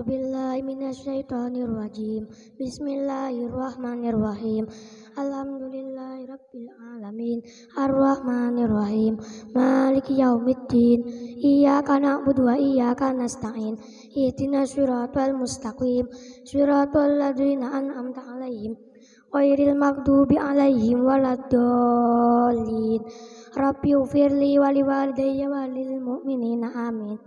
A'udzu billahi minasyaitonir rajim. Bismillahirrahmanirrahim. Alhamdulillahi rabbil alamin. Arrahmanirrahim. Maliki yaumiddin. Iyyaka na'budu wa iyyaka nasta'in. Ihdinas siratal mustaqim. Siratal ladzina an'amta 'alaihim. Ghairil maghdubi 'alaihim waladdallin. Rabbi ufirli waliwalidayya walil mu'minina amin.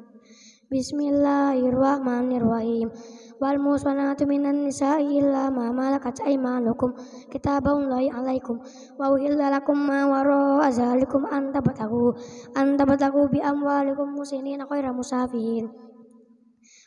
Bismillahirrahmanirrahim wal muswanatu minan nisa'i illa ma malakat aymanukum kitabun lahi alaikum wa uhilla lakum ma waro azalikum anta batahu anta batahu bi amwalikum musinin akhaira musafihin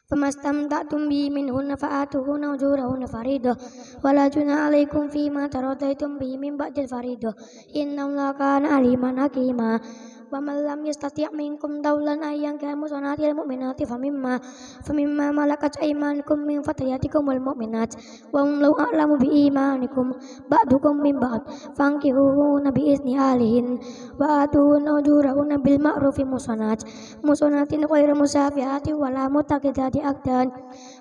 Pemastam tak tumbi minhun nafaatuhu naujurahu nafarido. Walajuna alaikum fima tarota itu tumbi mimbak jadi farido. Inna ulakan aliman kima wa man lam yastati' minkum dawlan ayyan kamu sanati al mu'minati famimma famimma malakat aymanukum min fatayatikum wal mu'minat wa hum law a'lamu bi imanikum ba'dukum min ba'd fankihu nabi isni alihin wa atuna ujurahun bil ma'rufi musanat musanatin ghayra musafihati wala mutaqidati aqdan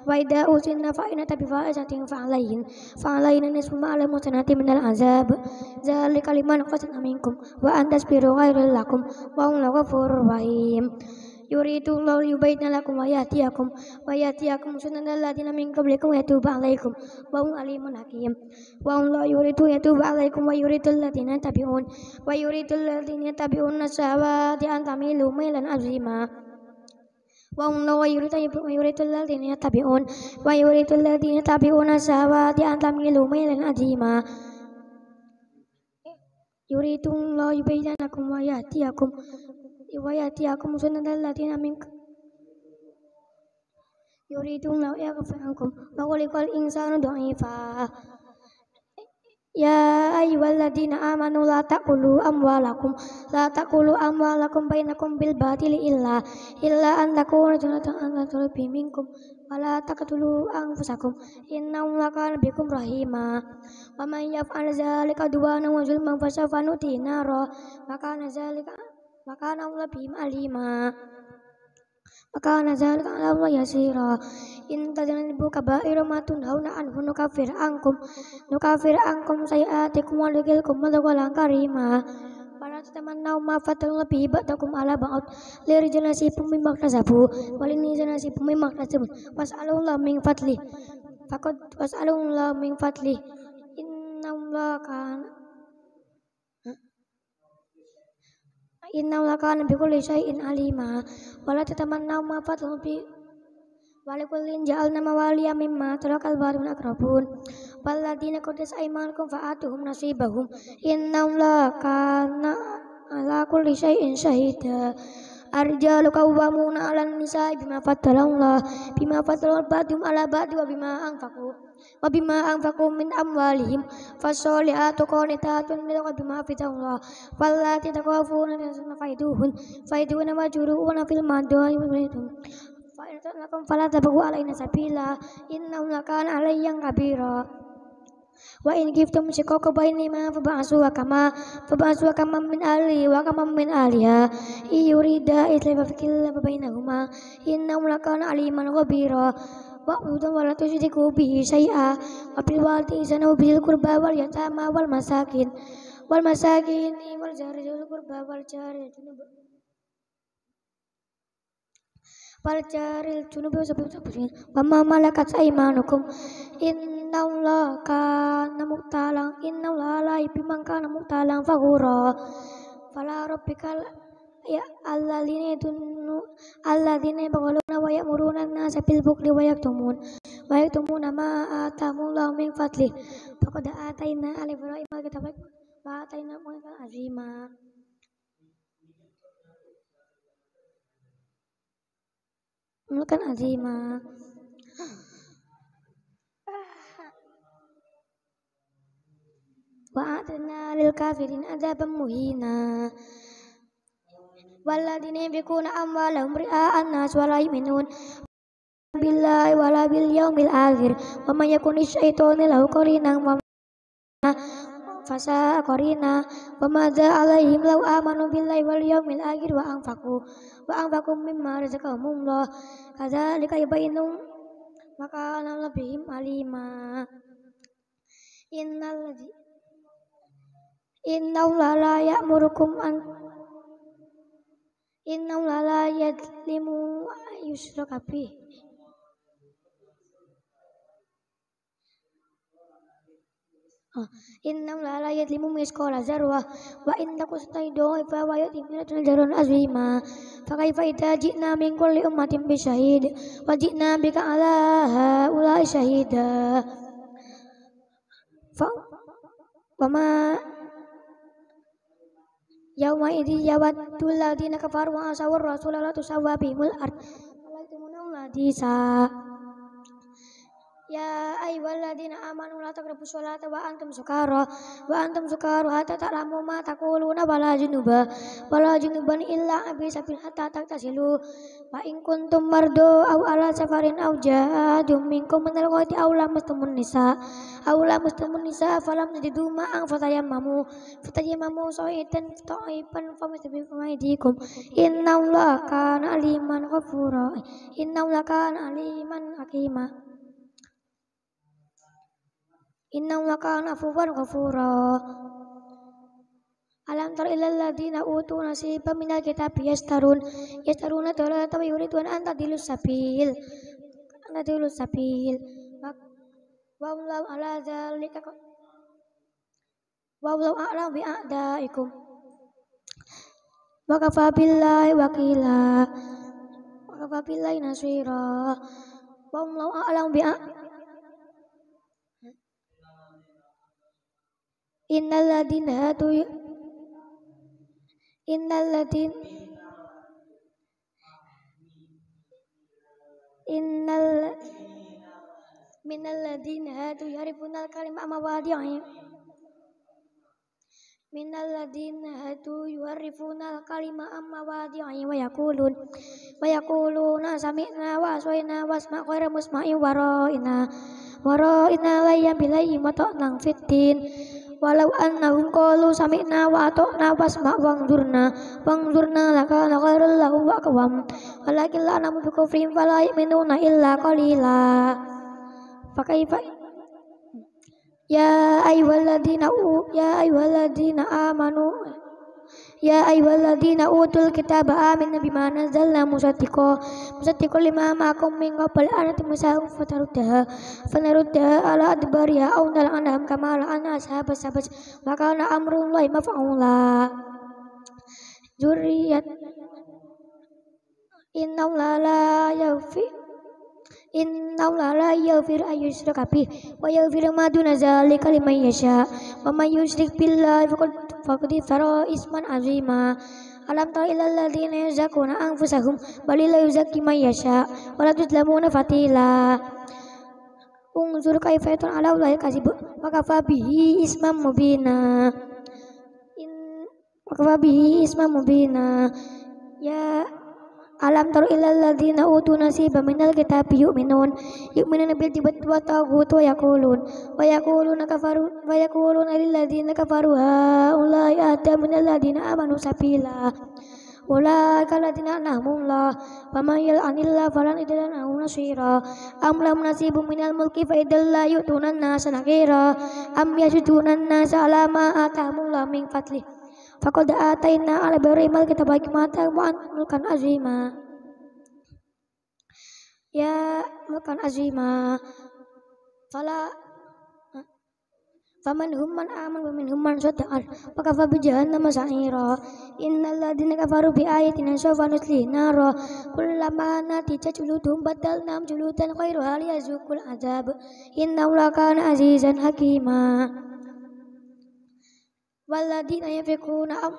waida usin na faina tapi faa jatin faa lain faa lain anis puma ala mutanati minal azab zali kaliman kosin aminkum wa waanda biru kairil lakum wa unlawa furur wahim yuridu lau yubait lakum wa yatiakum wa yatiakum akum sunan ala dina minkum likum wa yatuba alaikum wa un alimun hakim wa unlawa yuridu yatuba alaikum wa yuridu ladina tabiun wa yuridu ladina tabiun nasawa di antamilu mailan azimah Wa yuridu yuridu alladziina yattabi'un wa yuridu alladziina yattabi'una sawati an tamilu mailan adzima. Yuridu Allahu yubayyinakum wa yahdiyakum wa yahdiyakum sunnatal ladziina min Yuridu Allahu yaghfira ankum wa khuliqal insanu dha'ifa. Ya ai wala di na'a amwalakum ta'kulu ang walakum. La ta'kulu ang walakum bai na kumbil ba tili illa. Illa an taku na tana ta'kulu piminkum. Wala ta katulu ang fusakum. bikum rahima. Wamainya fa'na zali ka duwa na wajul mang fasafanuti na Maka na zali ka, makanaung lapi ma Wakana zalika ala Allah yasira In tajanan ibu kabairu matun hauna anhu kafir angkum kafir angkum sayatikum walikilkum madhukulang karima Para teman nau mafatul lebih batakum ala ba'ud Liri jenasi pemimak nasabu Walini jenasi was alung Was'alullah ming fatli alung was'alullah ming fatli Innamlah kan inna laka nabi kulli syai'in alima wala tatamannaw ma fadlun bi walikullin ja'alna mawaliya mimma tarakal barun akrabun ladina qadis aymanukum fa'atuhum nasibahum inna laka ala kulli syai'in syahida Arjalu kawamuna ala nisa bima fatalallah bima faddalal ba'dum ala badu wa bima angfaku wa bima angfaku min amwalihim fasolihatu qanitatun min bima fidallah wallati takawfuna faiduhun faiduhun majruuna fil madani fa'in tanakum fala tabu alaina sabila innahum lakana alayyan kabira wa in giftum ma fa ba'su wa kama ba'su wa kama min ali wa kama min aliha yurida islafa fikilla bainahuma innahu lakana aliman wa wa'budu wa la tusyriku bihi shay'a wa bil walidayni sanu bil qurba wal yatama wal masakin wal masakin wal jari wal qurba wal jari Walajaril junubu sabit sabusin Wa ma malakat saimanukum Inna Allah kana muktalang Inna Allah lai bimang kana muktalang Fahura Fala rabbikal Ya Allah dini tunu Allah dini bagaluna wa ya'muruna Nasa bilbukli wa yaktumun Wa yaktumun nama atamun Lahu min fadli Fakada atayna alifurah imal kitab Wa atayna muka azimah kan Azima. Wa adna lil kafirin adzabam muhina. Walladine bikuna amwalahum ri'a'an nas wa la yuminun billahi wa la bil yaumil akhir. Wa may yakun syaitanu lahu qarinan fasa korina pemada alaihim lau amanu billahi wal yaumil akhir wa anfaqu wa anfaqu mimma kaza kadzalika yubayyinu maka labihim alima innal lala la ya'murukum an ya la yadlimu kapi Innam la la yat limu miskola zarwa wa inda kusutai doi fa wa yat imina tunal azwima fa kai fa ita jikna mingkul li umatim bi wa jikna bika ala ha ula syahida fa wa ma yawma idhi yawadul ladina kafar wa asawur rasulallah tusawwa bimul ard Allah ladisa Ya ayyuhalladzina amanu la taqrabus salata wa antum sukara wa antum sukara hatta ta'lamu ma taquluna bala junuba bala junuban illa abi sabil hatta taktasilu wa in kuntum mardu aw ala safarin aw jaa minkum min alghati aw lam tastumun nisa aw lam tastumun nisa falam tajidu ma an fatayammamu fatayammamu sa'itan ta'iban famastabiqu aydikum innallaha kana aliman ghafura innallaha kana aliman hakima Innallaha kana fuwan ghafura. Alam tar ilal ladina utu nasiba minal kitab yastarun yastaruna dalatan wa yuridun an tadilus sabil. Tadilus sabil. Wa la ala zalika wa la a'lam bi a'daikum. Wa kafa billahi wakila. Wa kafa billahi nasira. Wa la a'lam bi a'daikum. Innaladin hadu Innaladin Innal Minalladin hadu yarifunal kalima mawadi'in Minalladin hadu yuharrifunal kalima amma wadi'i wa yakulun wa yakuluna sami'na wa aswaina wasma khairu musma'i wara'ina wara'ina layyam bilayyi wa ta'nang fiddin walau annahum qalu sami'na wa ata'na wasma' wangzurna wangzurna laka laka lahum wa aqwam walakin namu bi kufrihim fala yu'minuna illa qalila fakaifa ya ayyuhalladzina ya ayyuhalladzina amanu Ya ayuhal ladhina utul kitab amin nabi mana zalna musatiko musatiko lima makum minggu pala anati musahum fatarudah fanarudah ala adbar ya awnal anam kamala anah sahabat sahabat maka ana amrun lai maf'a'ula juriyat innaum la la yaufi Innallaha la yaghfiru an yushraka kapi, wa yaghfiru ma duna dzalika liman yasha. Wa may yushrik billahi faqad iftara isman azima. Alam tara ilal ladzina yuzakkuna anfusahum bal la yuzakki man yasha wa la tuzlamuna fatila. Unzur kaifa yatun ala ulai kasibu wa kafa bihi isman mubina. In wa bihi isman mubina. Ya alam taru ilal ladzina utu nasiba minal kitab yu'minun yu'minuna bil jibat wa tagut wa yakulun wa yaquluna kafaru wa yakulun lil ladina kafaru haulai ada minal ladzina amanu sabila ulaika alladziina an'ama Allah wa man falan tajida lahu nasira am lahum minal mulki fa idzal la yu'tuna nasa nakira am yasuduna nasa alama atamu atahumullahu min Faqad ataina ala barimal kita bagi mata mu'an mulkan azima. Ya mulkan azima. Fala Faman humman aman wa min humman sadaqan maka fa bi jahannam sa'ira innal ladina kafaru bi ayatina Sofa nusli nara kullama natija juludum nam juludan khairu hal yazukul azab innahu lakana azizan hakimah. Waladina yafikuna am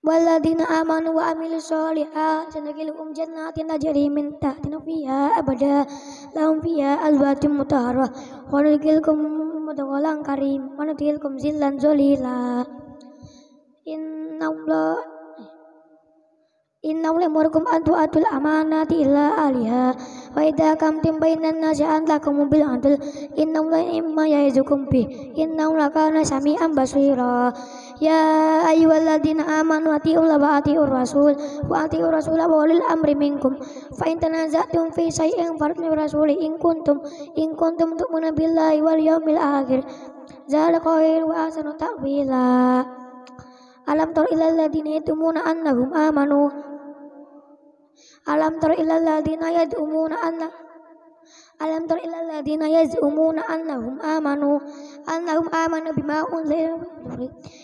Waladina amanu wa amilu sholihat um jannatin ajari min tahtiha fiyya abada lahum fiyya azwajun mutahara Wanudikilkum mudawalang karim Wanudikilkum zillan zolila Inna Allah Inna ulimurukum adu adul amanati illa aliha Wa'idha kamtim bainan nasi'an mobil bil adl innam la imma yaizukum bi innam la kana sami'an basira Ya ayyuhalladzina amanu atiu la wa atiu rasul wa atiu rasul wa ulil amri minkum fa in tanazatum fi shay'in fa'tu rasuli inkuntum kuntum in kuntum tu'minuna billahi wal yawmil akhir Zalika wa asanu ta'wila Alam tur ilal muna yatumuna annahum amanu Alam tar ilal ladina yad'umuna anna Alam tar ilal ladina yaz'umuna annahum amanu annahum amanu bima unzila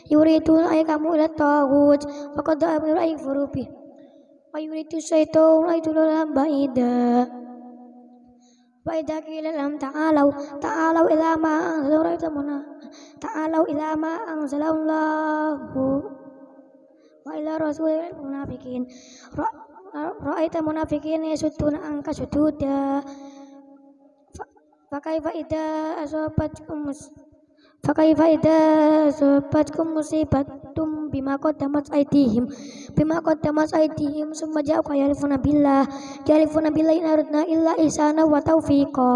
yuridun ay kamu ila tagut faqad amiru ay furubi wa yuridu syaitun ay tulalam baida وإذا قيل lam taalau, taalau إلى ما أنزل رأيتمنا ila إلى ما wa ila وإلى رسول bikin ra'aita munafiqin yasudduna anka sududa fakaifa idza asabatkum fakaifa idza asabatkum musibatum bima qaddamat aydihim bima qaddamat aydihim summa ja'aka yarifuna billah yarifuna billahi narudna illa ihsana wa tawfiqa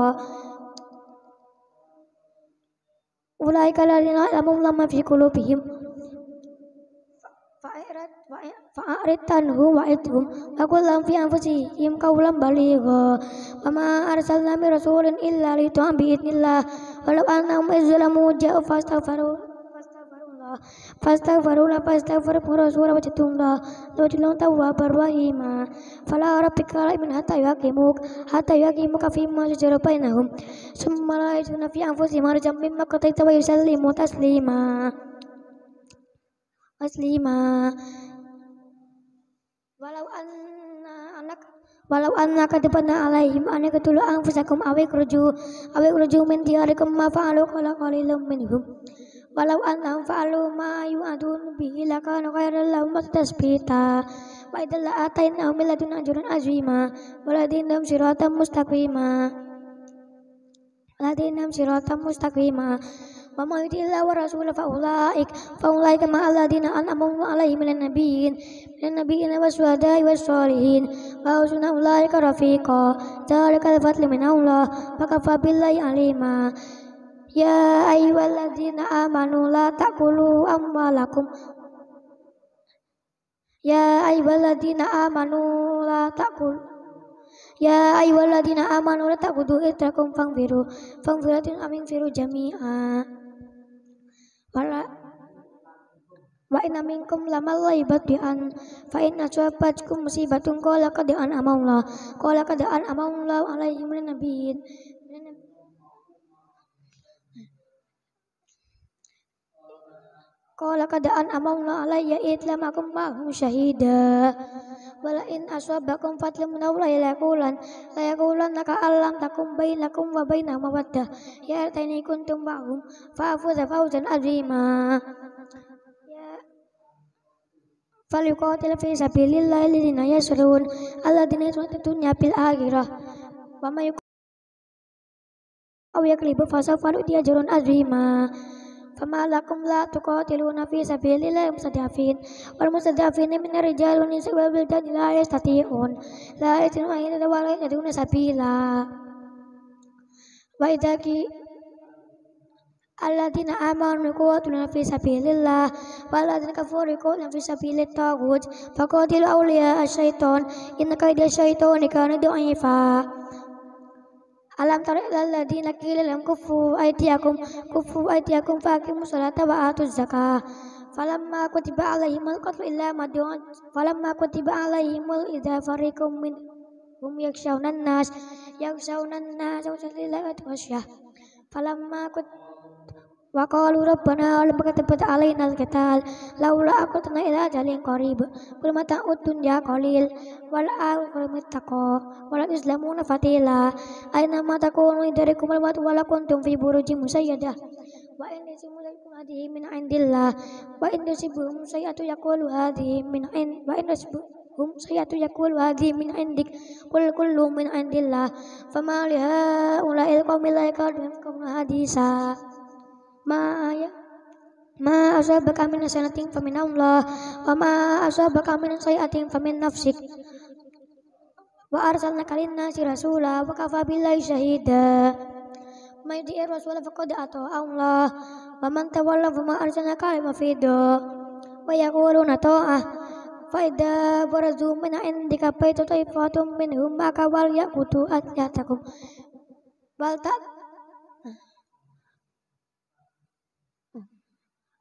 Ulaika ladina lamum lama fi qulubihim fa'irad fa'arid anhum wa'idhum wa lam aku fi anfusi Im baligha baligho Mama arsal nami rasulin illa litu'am bi'idnillah walau annahum izzalamu ja'u fastaghfiru fastaghfiruna fastaghfirhu la wajadullah wajadullah tawwabar rahima fala rabbika la min hatta yuqimuk hatta yuqimuk fi ma shajara bainahum summa la yajiduna fi anfusi harajan mimma qadaita wa yusallimu taslima taslima Walau anna anak walau anna kadabana alaihim an yaqtulu anfusakum awi kruju awi kruju min diyarikum ma fa'alu kala qalilum minhum walau anna fa'alu ma yu'adun bihi lakana khairan lahum tasbita wa idza la'atainahum min ladunna ajran azima wa siratam mustaqima ladinahum siratan mustaqima وما يطع الله ورسوله فأولئك فأولئك مع الذين أنعم الله عليهم من النبيين من النبيين والشهداء والصالحين وحسن أولئك رفيقا ذلك الفضل من الله وكفى بالله عليما يا أيها الذين آمنوا لا Ya ayyuhalladzina amanu la taqudu itrakum fangfiru fangfiratin amin firu jami'a para wa inna minkum lamal laibat bi an fa inna asabatkum musibatun qala qad an amaullah qala qad an amaullah alaihim min nabiyyin Qala qad an amaullah ya itlam akum ma'hum syahidah wala in aswabakum fadlun min Allahi la yaqulan la yaqulan laka alam takum bainakum wa baina mawadda ya artani kuntum ba'hum fa'fuza fawzan azima ya. falyuqatil fi sabilillahi alladziina yasrun alladziina yasrun dunya bil akhirah wa may aw yaklibu fasafa nu'tiya ajrun azima Pamala kumla tu kawat ilu na fi sapiilila i musa tia fin. War musa tia fin i mina rijalun i segba bil dadi la i satai i hon. La i tinu ahi na dawala i na di kunai sapiila. Ba i daki ala di na a maunni kawat ilu na fi sapiilila. Ba ala di na ka fi sapiilila tawagut. Fa kawat ilu aulia a shaithon i na kai Alam tara ilal di kufu lahum kufu aydiyakum kuffu aydiyakum fakimu salata wa atu zakah falamma kutiba alaihimul qatlu illa madun tiba kutiba alaihimul idha farikum min hum yakshawnan nas yakshawnan nas wa sallallahu falamma kutiba Wakalu Rabbana lam katabat alaina al-qital laula tengah ila jalin qarib kul mata utun ya qalil wal aqul walau Islamu na fatila aina mata kunu dari kumal wat wala kuntum fi buruji musayyada wa inni simulaikum hadhihi min indillah wa inni itu sayatu yaqulu hadhihi min in wa inni sibum hum sayatu yakul wadi min indik kul kullu min indillah fama liha ula'il qawmi la yakadu hadisah ma ya. ma asabaka min hasanatin famin Allah wa ma asabaka min sayi'atin famin nafsik wa arsal kalinna si rasula wa kafa billahi syahida may di er rasul fakoda ata Allah wa man tawalla fa ma arsalna ma fido wa yaquluna ta'ah fa idza barazu min indika faitu taifatum minhum ma kawal at atyatakum wal tak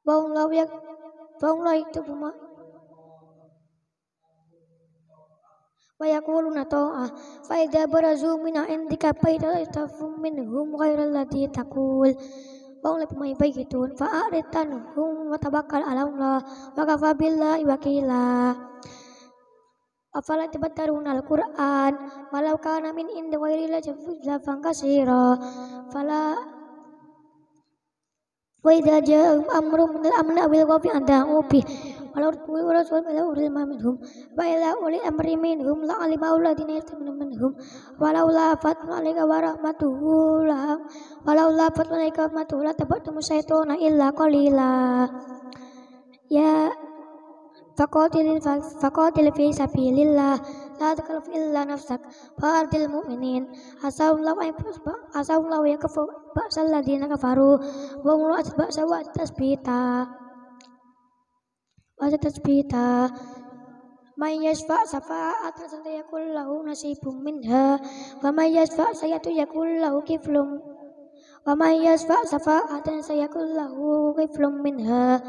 Vâng, lau ya, Vâng, lau itu buma. mà. Vậy aku na ah. Fa idza barazu mina indika fa idza tafum min hum ghayra alladhi taqul. Vâng, lâu mai bai gitu. Fa aritan hum wa tabakkal ala Allah. Wa kafa billahi wakila. Afala tibattaruna al-Qur'an walau kana min indi ghayri la jafu la Fala wa idza amru amrun amna wil amni anda walau tuwi wa rasul minhum wa uli amri minhum la alima alladziina yastamuna minhum walau la fatun alayka wa rahmatuhu la walau la fatun alayka wa rahmatuhu la tabattumu syaitana illa kolila. ya faqatil faqatil fi la takrif illa nafsak fardil mu'minin asallahu ay fasba asallahu ya kafu ba salladina kafaru wa mulu asba sawa tasbita wa tasbita may yashfa safa atasan yakul lahu nasibum minha wa ma'iyas may yashfa sayatu yakul lahu kiflum wa may yashfa safa atasan kul lahu kiflum minha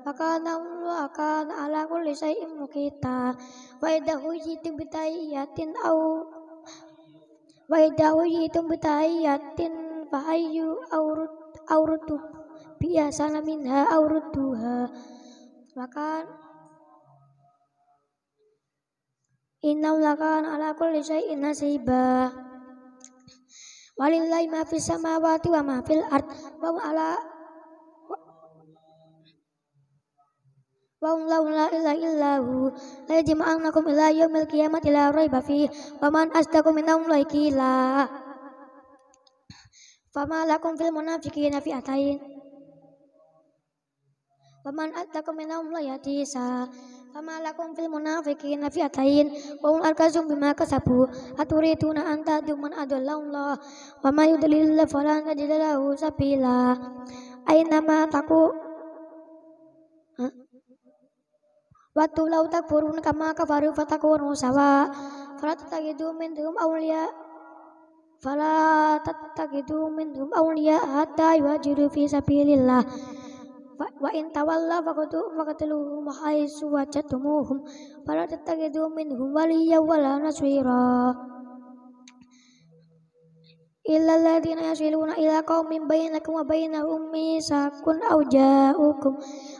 Fakana Allah akana ala kulli syai'in muqita Wa idha hujitim bitayyatin au Wa idha betai yatin Fahayu aurut aurutu Biasana minha aurutuha Wakan Innam lakan ala kulli syai'in nasibah Walillahi ma fis samawati wa ma fil ard Wa ala Wong la la ila ilahu la jama'ana kum ila yaumil qiyamati la raiba fi wa man asdaqu min Allahi qila fama lakum fil munafiqina fi atain wa man asdaqu min Allahi yatisa fama lakum fil munafiqina fi atain wa hum arkazum bima kasabu aturituna anta dumman adalla Allah wa may yudlil fala tajid lahu sabila aina ma taqu Waktu lau kurun kama kafaru fatakunu sawa Fala min minhum awliya Fala itu minhum awliya hatta yuhajiru fi sabilillah wa in tawalla faqatu faqatluhum haitsu wajadtumuhum fala itu minhum waliyya wala suira illalladzina yasiluna ila qaumin bainakum wa bainahum misakun aw ja'ukum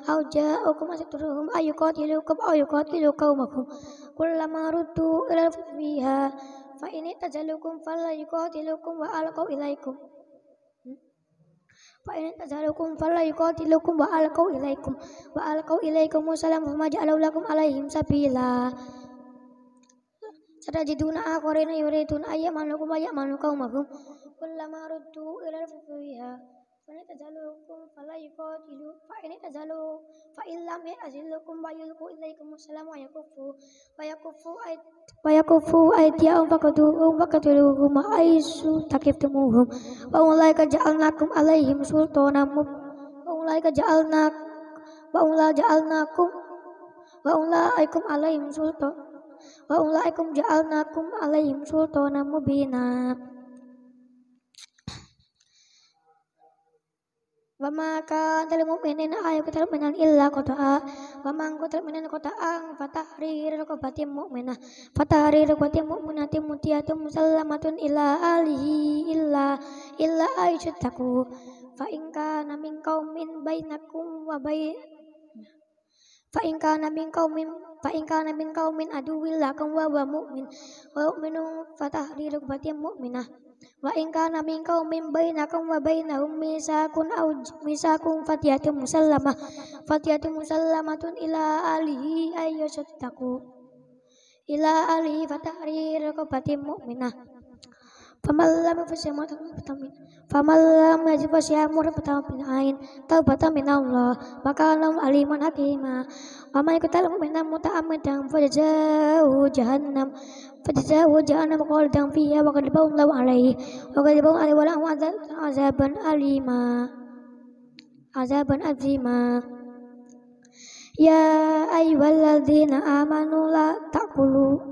aw ja'ukum asaturuhum ayuqatilukum aw yuqatilu qaumakum kullama ruddu ila fiha fa ini tajalukum falla yuqatilukum wa alqau ilaikum Fa in tazalukum fala yuqatilukum wa alqau ilaikum hmm? wa alqau ilaikum musallam fa maj'alau lakum alaihim sabila sadajiduna akhirina yuridun ayyamanukum ayyamanukum كلما ردوا إلى الفتويها فإن تزالوكم فلا يقاتلوا فإن تزالوا فإن لم يأزلكم ويلقوا إليكم السلام ويكفوا ويكفوا ويكفوا أيديهم فقتلوهم فقتلوهم حيث تكفتموهم وأولئك جعلناكم عليهم سلطانا وأولئك جعلنا وأولئك جعلناكم وأولئكم عليهم سلطان وأولئكم جعلناكم عليهم سلطانا مبينا Wama ka antal mu'minin ayu kota minan illa a Wama kutal minan kota'ang fatahrir batin mu'minah Fatahrir kubati mu'minah timutiyatu musallamatun illa alihi illa illa ayu Fa ingka namin kau min bainakum wa bain Fa ingka namin kau min Fa ingka namin kau min Kau wa wa mu'min Wa mu'minu fatahrir kubati mu'minah wa in kana umim min bainakum wa bainahum misakun aw misakun fatiyatun musallamah fatiyatun musallamatun ila alihi ayyushattaku ila alihi fatahrir raqabatin mu'minah Faman lam yafsiyamu vitamin. Faman lam yajib fasyamu vitamin ain. Taubatan min Allah. maka kana aliman hakima. Wa man yaqtal mu'mina muta'ammidan fajazahu jahannam. Fajazahu jahannam khalidan fiha wa ba'u Allahu alaihi. Wa ba'u alaihi wa lahu azaban alima. Azaban azima. Ya ayyuhalladzina amanu la takulu.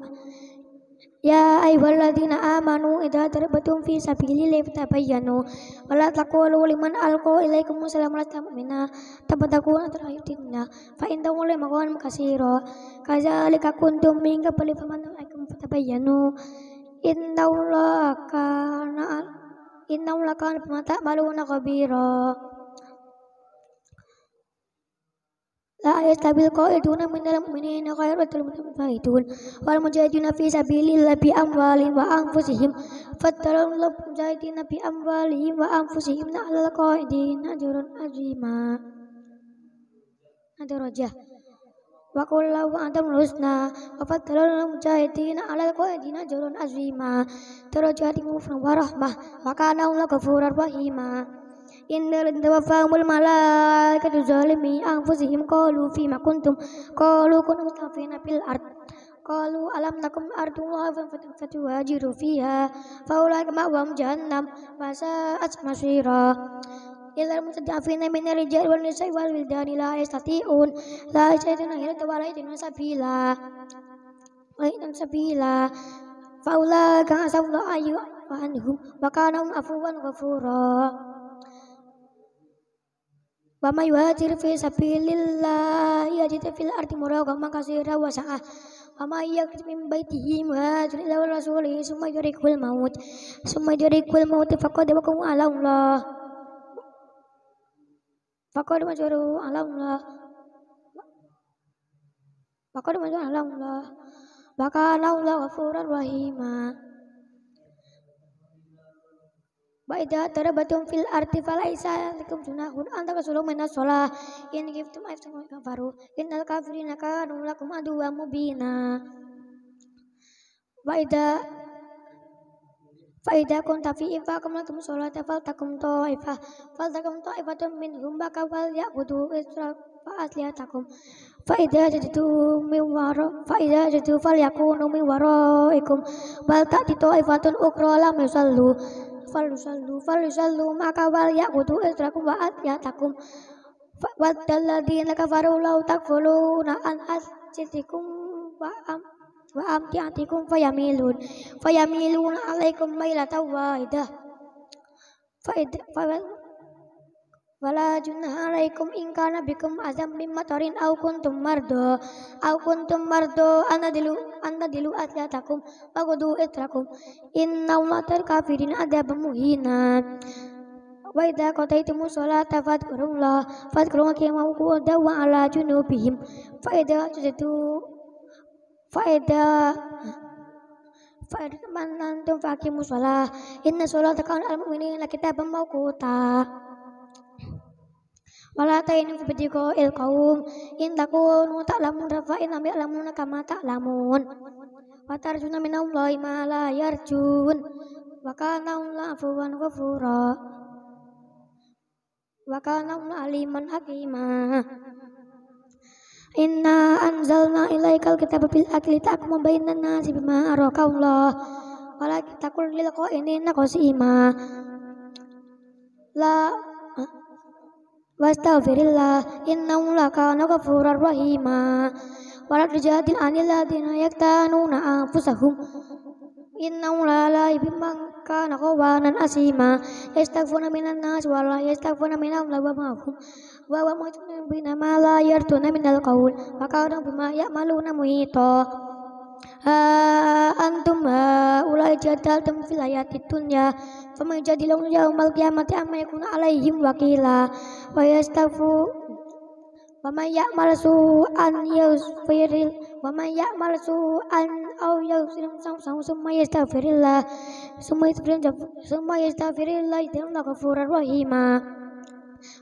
Ya ayuhal ladhina amanu idha terbatum fi sabili lefta bayanu Wala takwalu liman alko ilaikum salam ala tamamina Tabataku ala terhayu dinna Fa indah wala makuan makasiro Kaza alika kuntum minggap beli faman alaikum fata bayanu Indah wala kana Indah wala kana pemata maluna kabiro La yastabil qa'iduna min al-mu'minina ghayru al-mutafahidun wal mujahiduna fi sabilillah bi amwalihim wa anfusihim fattarun la mujahiduna bi amwalihim wa anfusihim la ala qa'idin ajrun azima ada roja wa qul la wa'adum husna wa fattarun la mujahiduna ala qa'idin ajrun azima tarajatimu fi rahmah wa kana la ghafurur rahimah inna lan tawaffahumul malaikatu zalimi anfusihim qalu fi ma kuntum qalu kunna mustafina art ard qalu alam nakum ardullah fa fatuhajiru fiha fa kemakwam ma'wam jahannam masa asmasira ilal mutadafina min rijal wal nisa'i wal wildani la yastati'un la yastati'una ila tawalaitina sabila Wahidun sabila Faulah kang asal Allah ayu anhum, maka afuwan kafurah. Wa may yuhajir fi sabilillah yajid fil ardi muraqama katsira wa sa'a. Wa may yakhrij min baitihi muhajir ila rasulih summa yurikul maut. Summa yurikul maut faqad kum ala Allah. Faqad juru ala Allah. Faqad juru ala Allah. Wa kana Allah ghafurur rahimah. Baida tarabatum fil arti falaisa lakum junahun anta kasulu min as-salah in giftum ayftum kafaru innal kafirina kanu lakum aduwa mubina Baida Faida kun tafi ifa kamalatum sholat fal takum to ifa fal takum tum min humba kawal ya budu isra fa asliyatakum faida tu mi waro faida tu fal yakunu min ikum bal tak tun ukro lam yusallu falusallu salu maka wal ya idrakum wa atyatakum waddalladina kafaru takfulu takfuluna an as wa am wa tiatikum fayamilun fayamilun alaikum mailatan wahidah fa wala junah alaikum in kana bikum azam bim matarin au kuntum mardo Au kuntum mardo anna dilu anna dilu atlatakum bagudu itrakum inna matar kafirin adab muhina wa idza qataytum salata fadkurullah fadkurum kama qad wa ala junubihim fa idza tudu fa idza Fa'idatum man antum fa'akimu sholah Inna sholah takawun al-mu'minin lakitabam mawkutah wala tayin ko il kaum in takunu ta'lamun rafa'in ambil lamun kama ta'lamun wa tarjuna minallahi ma la yarjun wa kana afuwan ghafura wa kana aliman hakima Inna anzalna ilaikal kitaba bil akli ta'kum bainan nasi bima araka Allah wala takul lil qainina qasima la wastaghfirullah innahu lakana ghafurur furar wa la tujadil anil ladina yaktanuna anfusahum innahu la la kana ghawanan asima yastaghfiruna minan nas wa la yastaghfiruna minhum la ma hum wa wa yartuna minal qaul wa kaadu bima yakmaluna muhita Ah, antum antum ah, haula jadaltum fil hayati dunya faman jadilum yaumal qiyamati amma yakunu alaihim wakila wa yastafu wa an ya'mal su'an yusfiril wa an ya'mal su'an aw yusrim samsahu summa yastaghfirillah summa yastaghfirillah summa yastaghfirillah innahu rahimah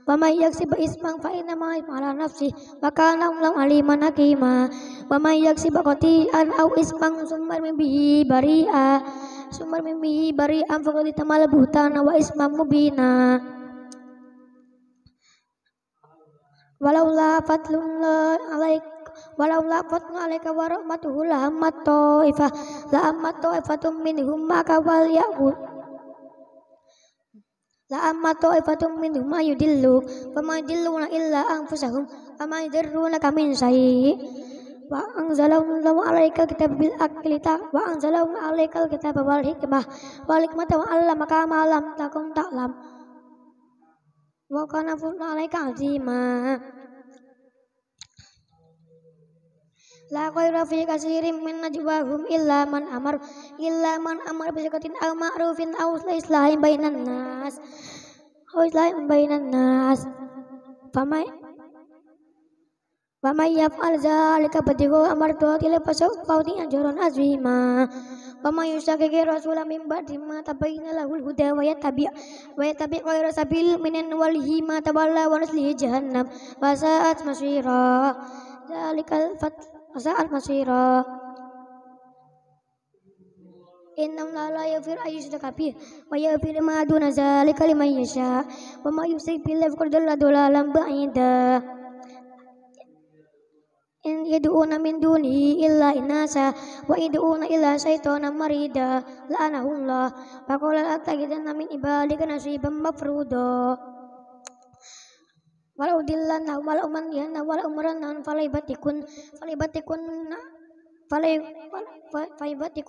Wama yaksi ba ismang fa inna ma ala nafsi wa kana lam alima nakima wama yaksi ba qati an au ismang sumar mimbi bari bari'a sumar mimbi bari bari'a fa qad tamal buhtana wa ismam mubina walaula fatlun la alaik Walau lapot ngalai kawarok matuhu lahamato ifa lahamato ifa tumin humma kawal ya La amma ta'ifatum minhum ma yudillu wa ma yudilluna illa anfusahum amma na kamin sayyi wa anzalallahu alaika kitab bil aklita wa anzalallahu alaika kitab wal hikmah wal hikmata wa allamaka ma lam takum ta'lam wa kana fadlu alaika azimah La khayra fi katsirin min najwahum illa man amar illa man amar bi zakatin aw ma'rufin aw islahin bainan nas. Aw islahin bainan nas. Famai Wama yaf'al zalika badihu amartu tila pasuk fawti ajrun azwima. Wama yusakiki rasulah min ba'di ma tabayyana lahul huda wa yattabi' wa yattabi' ghayra sabil minan walihi ma tawalla wa nuslihi jahannam wa sa'at masira. Zalikal fatl wasa'al masira innam la la yafir ayu sudah kabir wa yafir ma aduna zalika liman yasha wa ma yusik billah fukur dalla dola lam ba'ida in yadu'una min duni illa inasa wa yadu'una illa syaitona marida la'anahullah faqala la tagidanna min ibalika nasiban mafrudah wala na wala na wala na falaibatikun falaibatikun falai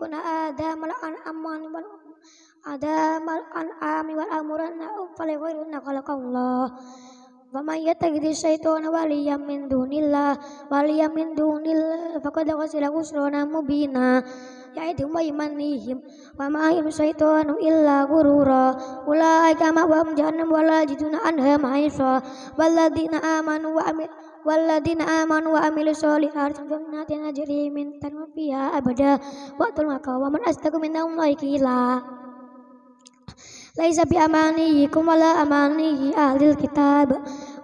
na ada malan aman, wal ada malan ami wal Wama falaiwairunna khalaqallah wa may yattakhidhi shaytana waliyan min dunillah waliyan min dunillah sila kusro na mubina yaitu maimanihim wa ma yusaitu illa gurura ulai kama wa jannam wala jiduna anha maisha walladina amanu wa amil walladina amanu wa amilu sholihati jannati najri min tanfiha abada wa tulmaka wa man astaqu min allahi kila laisa bi amanihikum wala amanihi ahlil kitab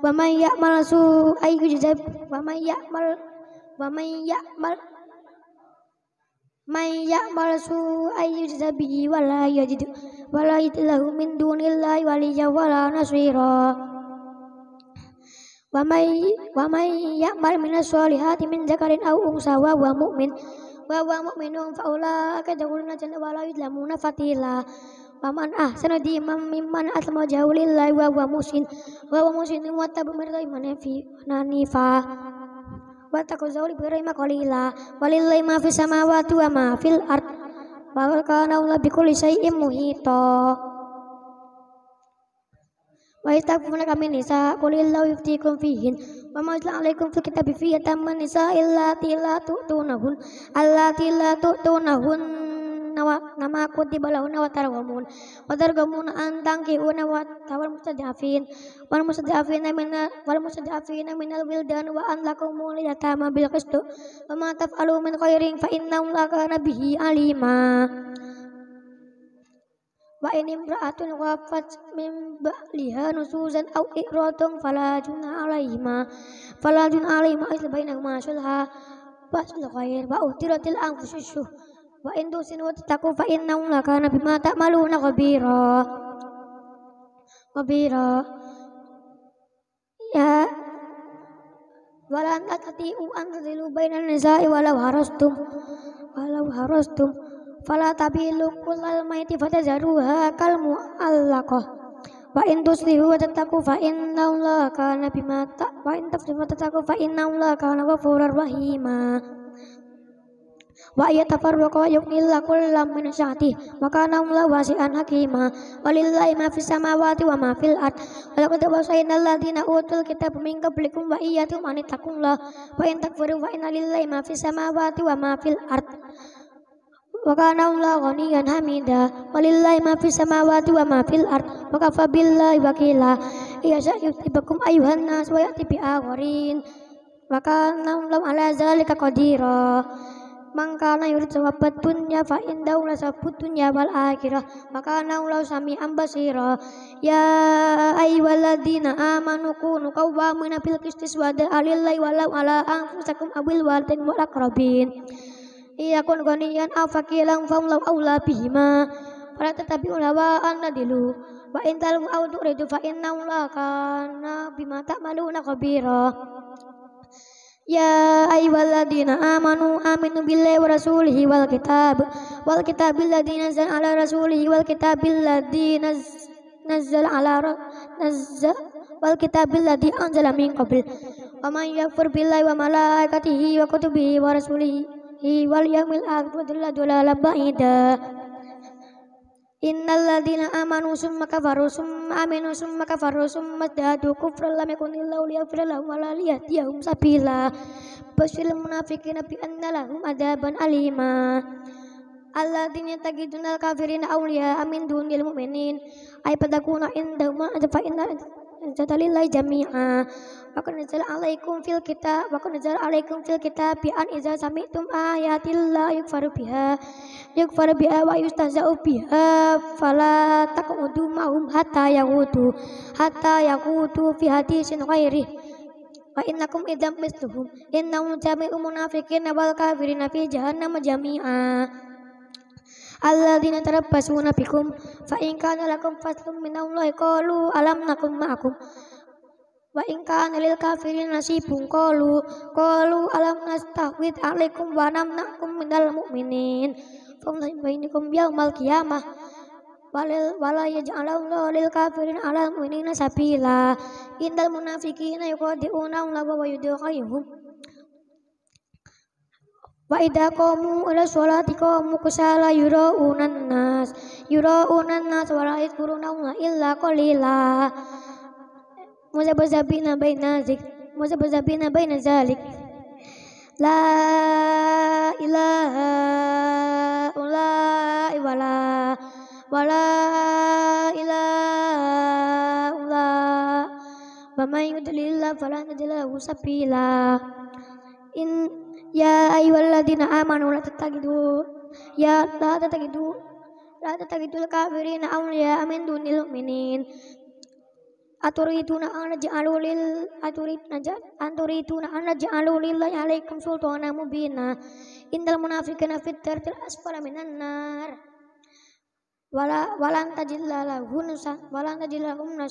wa man ya'mal su'a yujzab wa man ya'mal wa man ya'mal Man ya'mal su'an yujza bihi wa la yajid wa la yajid lahu min dunillahi waliya wa la nasira. Wa may wa ya'mal min as-solihati min dzakarin aw unsa wa huwa mu'min wa huwa mu'minun wa la yudlamuna fatila. Wa man ah sanadi imam mimman asma jawlillahi wa huwa musin wa huwa musin wa tabu nanifa wa taqazzau li birrima qalila walillahi ma fis samawati wa ma fil ard wa kana Allahu bi kulli syai'in muhita wa istaqfuna kami nisa qulillahu yuftikum fihin wa ma ja'ala alaikum fil kitabi fi yatamman nisa illati la tu'tunahun allati la tu'tunahun nama nawa tarawamun wadar gamun antang ki una wa tawal mustadafin wal mustadafin min wal mustadafin min wil dan wa an lakum yatama bil qistu wa ma taf'alu min khairin fa innahu kana bihi alima wa in imra'atun wafat min ba'liha nusuzan aw iqratun fala junah 'alaihima fala junah 'alaihima isla bainahuma sulha wa sulha khair wa utiratil anfusuh wa in tusin wa tattaqu fa inna la kana bima ta'maluna khabira khabira ya walan u an tadilu bainan nisa'i walau harastum walau harastum fala tabilu kullal maiti fatazaruha kal mu'allaqa wa in tuslihu wa tetaku, fa inna la kana bima tak. khabira wa in tuslihu wa fa inna la wa yatafarraqa yughnillahu kullam min syati wa kana Allahu wasi'an hakima walillahi ma fis samawati wa ma fil ard wa laqad wasayna alladziina utul kitaba min qablikum wa iyyakum an taqullah wa in takfuru wa inna lillahi ma fis samawati wa ma fil ard wa kana Allahu ghaniyan hamida walillahi ma fis samawati wa ma fil ard wa kafa billahi wakila ya sayyidukum ayuhan nas wa ya'ti bi akharin wa kana Allahu ala zalika qadira mangkana yurid sawabat dunya fa la lasabut dunya wal akhirah maka naulau sami ambasira ya ayyuhalladzina amanu kunu qawwamina bil qisti wada alillahi walau ala anfusakum abil walidin wal aqrabin iya kun goniyan aw fakilan law aula bihima para tetapi ulawa dilu wa in au tu ridu fa inna la kana bima ta'maluna khabira Ya ayyuhalladzina amanu aminu billahi wa rasulihi wal kitab wal kitabil ladzi nazzala ala rasulihi wal kitabil ladzi nazzala ala nazzala wal kitabil ladzi anzala min qabl wa man yakfur billahi wa malaikatihi wa kutubihi wa rasulihi wal yawmil akhir fadalla dalalan ba'ida Innalladzina amanu summa kafaru summa aminu summa kafaru summa zdadu kufran lam yakunillahu liyaghfir lahum wa la liyahdiyahum sabila. Basyiril munafiqina bi anna lahum adzaban alima. Alladzina al kafirina awliya amin dunil mu'minin ay padakuna indahum adfa inna zata lillahi jami'a wa kunzal alaikum fil kitab wa kunzal alaikum fil kitab bi an iza sami'tum ayatillah yukfaru biha yukfaru biha wa yustahza'u biha fala taqudu mahum hatta yaqudu hatta yaqudu fi hadisin ghairi wa innakum idzam misluhum innahum jami'u munafiqina wal kafirina fi jahannam jami'a alladzina tarabbasuna bikum fa in kana lakum faslun minallah qalu alam nakum ma'akum wa in kana lil kafirin nasibun qalu qalu alam nastahwid alaikum wa namnakum minal mu'minin fa bainakum yaumal qiyamah walil wala yaj'alallahu lil kafirin ala mu'minina sabila innal munafiqina yuqadi'una wa yudqihum Wa idha kamu ila sholati kamu kusala unan nas unan nas wa la yadhkuruna illa kolila zabi muzabazabina bayna zik muzabazabina bayna zalik la ilaha illa wala wala ilaha illa wa may yudlil fala tajlahu sabila in Ya iwaladina amanu la tatakidu, ya la tatakidu, la tatakidu la kaviri na amun ya Amin nilu minin, atori tuna anu aji alu lil, atori tuna anu aji alu lil la nyalekum sultu anamubina, indal munafikina fitter tir aspalaminan nar, walang tajil lala gunusa, walang tajil lala umna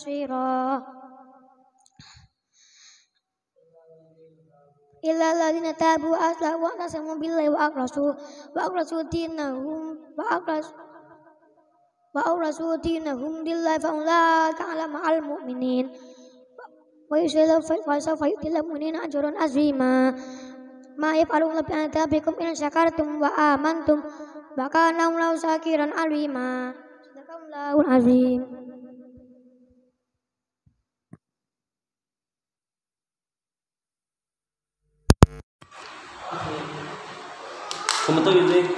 illa alladzina tabu aslahu wa nasamu billahi wa aqrasu wa aqrasu dinahum wa aqrasu wa aqrasu dinahum lillahi fa ulaika ala ma'al mu'minin wa yusallu fa sawfa yu'til mu'minina ajran azima ma yaf'alu bi adabikum in syakartum wa amantum wa kana lahu sakiran alima sadaqallahu 我们都有人。